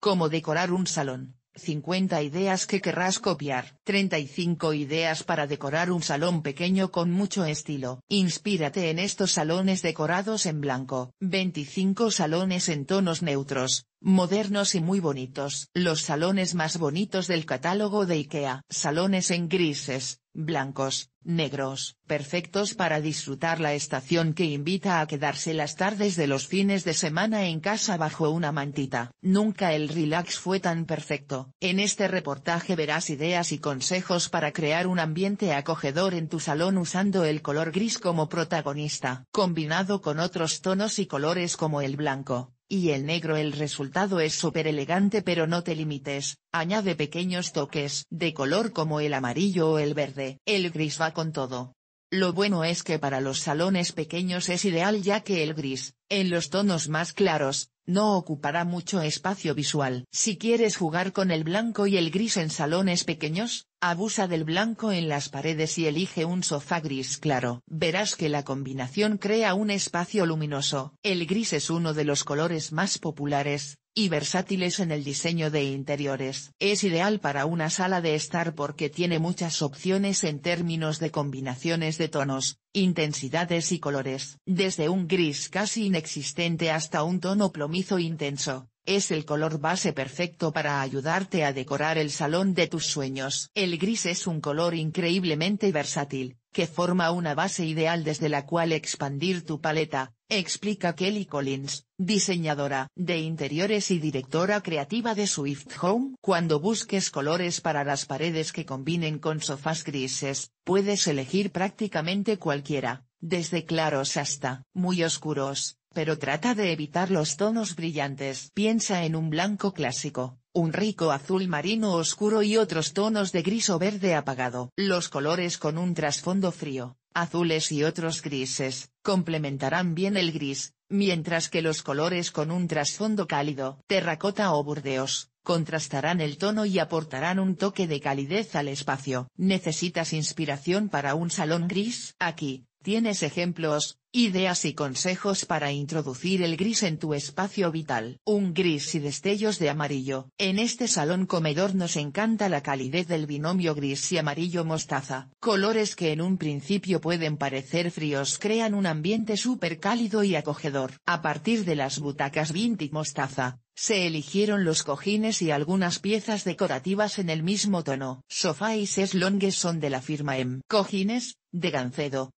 Cómo decorar un salón. 50 ideas que querrás copiar. 35 ideas para decorar un salón pequeño con mucho estilo. Inspírate en estos salones decorados en blanco. 25 salones en tonos neutros, modernos y muy bonitos. Los salones más bonitos del catálogo de IKEA. Salones en grises, blancos, negros, perfectos para disfrutar la estación que invita a quedarse las tardes de los fines de semana en casa bajo una mantita. Nunca el relax fue tan perfecto. En este reportaje verás ideas y consejos para crear un ambiente acogedor en tu salón usando el color gris como protagonista, combinado con otros tonos y colores como el blanco, y el negro el resultado es súper elegante pero no te limites, añade pequeños toques de color como el amarillo o el verde. El gris va con todo. Lo bueno es que para los salones pequeños es ideal ya que el gris, en los tonos más claros, no ocupará mucho espacio visual. Si quieres jugar con el blanco y el gris en salones pequeños, abusa del blanco en las paredes y elige un sofá gris claro. Verás que la combinación crea un espacio luminoso. El gris es uno de los colores más populares, y versátiles en el diseño de interiores. Es ideal para una sala de estar porque tiene muchas opciones en términos de combinaciones de tonos, intensidades y colores. Desde un gris casi inexistente hasta un tono plomizo intenso, es el color base perfecto para ayudarte a decorar el salón de tus sueños. El gris es un color increíblemente versátil, que forma una base ideal desde la cual expandir tu paleta, Explica Kelly Collins, diseñadora de interiores y directora creativa de Swift Home. Cuando busques colores para las paredes que combinen con sofás grises, puedes elegir prácticamente cualquiera, desde claros hasta muy oscuros, pero trata de evitar los tonos brillantes. Piensa en un blanco clásico, un rico azul marino oscuro y otros tonos de gris o verde apagado. Los colores con un trasfondo frío, azules y otros grises, complementarán bien el gris, mientras que los colores con un trasfondo cálido, terracota o burdeos, contrastarán el tono y aportarán un toque de calidez al espacio. ¿Necesitas inspiración para un salón gris? Aquí, Tienes ejemplos, ideas y consejos para introducir el gris en tu espacio vital. Un gris y destellos de amarillo. En este salón comedor nos encanta la calidez del binomio gris y amarillo mostaza. Colores que en un principio pueden parecer fríos crean un ambiente súper cálido y acogedor. A partir de las butacas y mostaza, se eligieron los cojines y algunas piezas decorativas en el mismo tono. Sofá y seslongues son de la firma M. Cojines, de gancedo,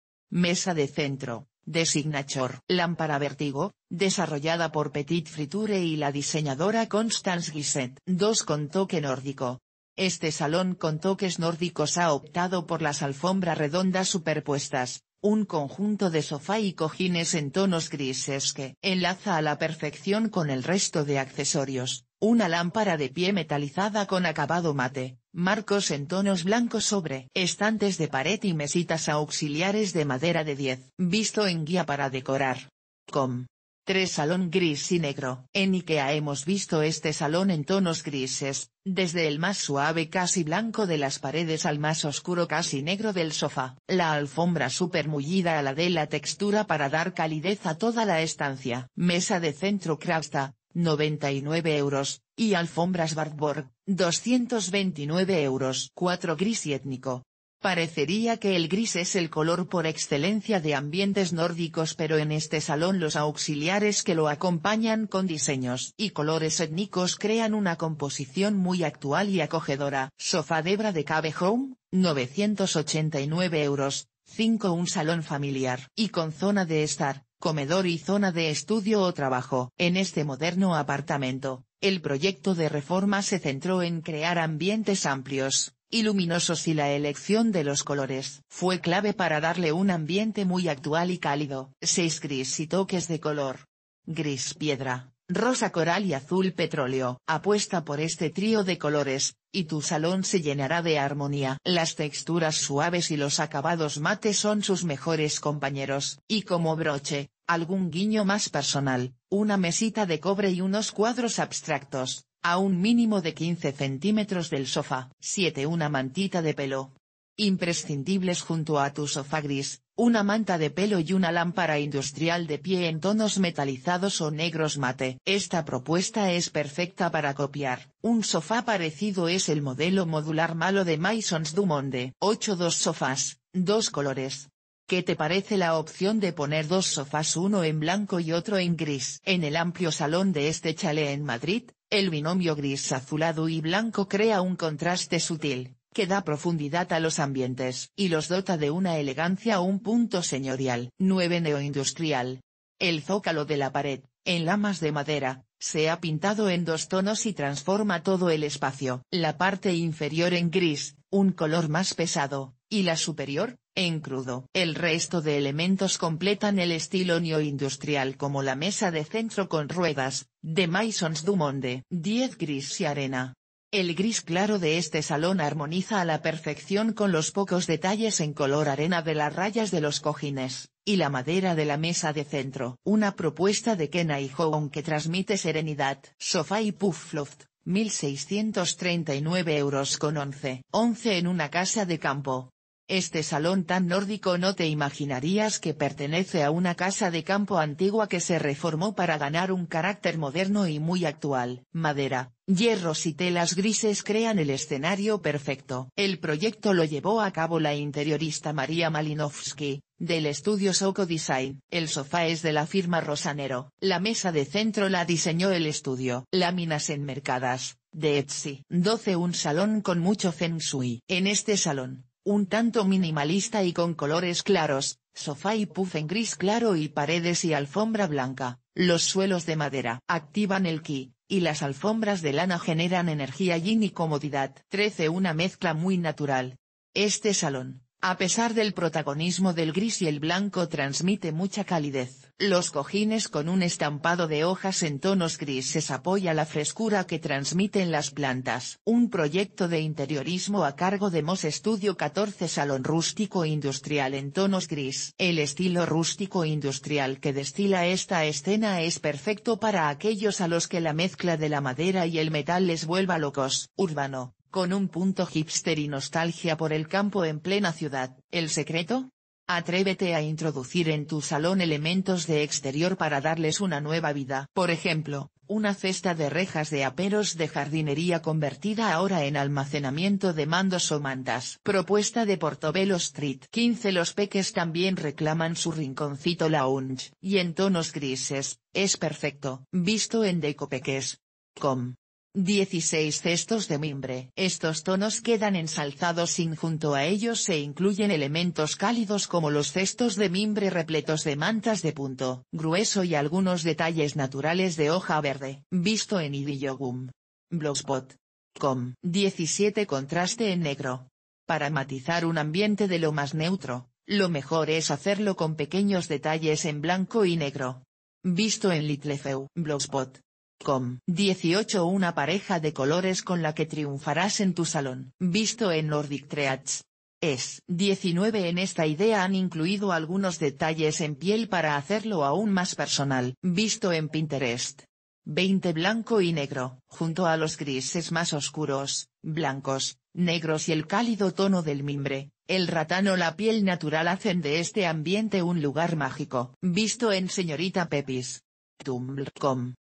Mesa de centro, de Signature Lámpara Vertigo, desarrollada por Petit Friture y la diseñadora Constance Gisset. Dos Con toque nórdico. Este salón con toques nórdicos ha optado por las alfombras redondas superpuestas, un conjunto de sofá y cojines en tonos grises que enlaza a la perfección con el resto de accesorios, una lámpara de pie metalizada con acabado mate, marcos en tonos blancos sobre estantes de pared y mesitas auxiliares de madera de 10, visto en guía para decorar. Com. 3 Salón gris y negro. En Ikea hemos visto este salón en tonos grises, desde el más suave casi blanco de las paredes al más oscuro casi negro del sofá. La alfombra super mullida a la de la textura para dar calidez a toda la estancia. Mesa de centro Krafta, 99 euros, y alfombras Bartborg, 229 euros. 4 gris y étnico, Parecería que el gris es el color por excelencia de ambientes nórdicos pero en este salón los auxiliares que lo acompañan con diseños y colores étnicos crean una composición muy actual y acogedora. Sofá Debra de Cabe Home, 989 euros, 5 Un salón familiar y con zona de estar, comedor y zona de estudio o trabajo. En este moderno apartamento, el proyecto de reforma se centró en crear ambientes amplios y luminosos y la elección de los colores fue clave para darle un ambiente muy actual y cálido. Seis gris y toques de color. Gris piedra, rosa coral y azul petróleo. Apuesta por este trío de colores, y tu salón se llenará de armonía. Las texturas suaves y los acabados mates son sus mejores compañeros. Y como broche, algún guiño más personal, una mesita de cobre y unos cuadros abstractos. A un mínimo de 15 centímetros del sofá. 7. Una mantita de pelo. Imprescindibles junto a tu sofá gris, una manta de pelo y una lámpara industrial de pie en tonos metalizados o negros mate. Esta propuesta es perfecta para copiar. Un sofá parecido es el modelo modular malo de Maisons Dumonde 8. Dos sofás, dos colores. ¿Qué te parece la opción de poner dos sofás uno en blanco y otro en gris? En el amplio salón de este chalet en Madrid, el binomio gris azulado y blanco crea un contraste sutil, que da profundidad a los ambientes, y los dota de una elegancia a un punto señorial. 9 Neoindustrial. El zócalo de la pared, en lamas de madera, se ha pintado en dos tonos y transforma todo el espacio. La parte inferior en gris, un color más pesado, y la superior, en crudo. El resto de elementos completan el estilo neoindustrial como la mesa de centro con ruedas, de Masons Monde. 10 Gris y arena. El gris claro de este salón armoniza a la perfección con los pocos detalles en color arena de las rayas de los cojines, y la madera de la mesa de centro. Una propuesta de Kenai y que transmite serenidad. Sofá y Puffloft, 1.639 euros con 11. 11 en una casa de campo, este salón tan nórdico no te imaginarías que pertenece a una casa de campo antigua que se reformó para ganar un carácter moderno y muy actual. Madera, hierros y telas grises crean el escenario perfecto. El proyecto lo llevó a cabo la interiorista María Malinowski, del estudio Soco Design. El sofá es de la firma Rosanero. La mesa de centro la diseñó el estudio. Láminas mercadas, de Etsy. 12 Un salón con mucho feng shui. En este salón, un tanto minimalista y con colores claros, sofá y puff en gris claro y paredes y alfombra blanca, los suelos de madera activan el ki, y las alfombras de lana generan energía yin y comodidad. 13 Una mezcla muy natural. Este salón, a pesar del protagonismo del gris y el blanco transmite mucha calidez. Los cojines con un estampado de hojas en tonos grises apoya la frescura que transmiten las plantas. Un proyecto de interiorismo a cargo de Moss Studio 14 Salón Rústico Industrial en tonos gris. El estilo rústico industrial que destila esta escena es perfecto para aquellos a los que la mezcla de la madera y el metal les vuelva locos. Urbano, con un punto hipster y nostalgia por el campo en plena ciudad. ¿El secreto? Atrévete a introducir en tu salón elementos de exterior para darles una nueva vida. Por ejemplo, una cesta de rejas de aperos de jardinería convertida ahora en almacenamiento de mandos o mantas. Propuesta de Portobello Street 15 Los peques también reclaman su rinconcito lounge, y en tonos grises, es perfecto. Visto en decopeques.com 16 cestos de mimbre. Estos tonos quedan ensalzados sin junto a ellos se incluyen elementos cálidos como los cestos de mimbre repletos de mantas de punto, grueso y algunos detalles naturales de hoja verde. Visto en Idiyogum. Blogspot.com 17 Contraste en negro. Para matizar un ambiente de lo más neutro, lo mejor es hacerlo con pequeños detalles en blanco y negro. Visto en Litlefeu. Blogspot. Com 18 Una pareja de colores con la que triunfarás en tu salón. Visto en Nordic Treats. Es 19 En esta idea han incluido algunos detalles en piel para hacerlo aún más personal. Visto en Pinterest. 20 Blanco y negro, junto a los grises más oscuros, blancos, negros y el cálido tono del mimbre, el ratán o la piel natural hacen de este ambiente un lugar mágico. Visto en Señorita Pepis. Tumblr.com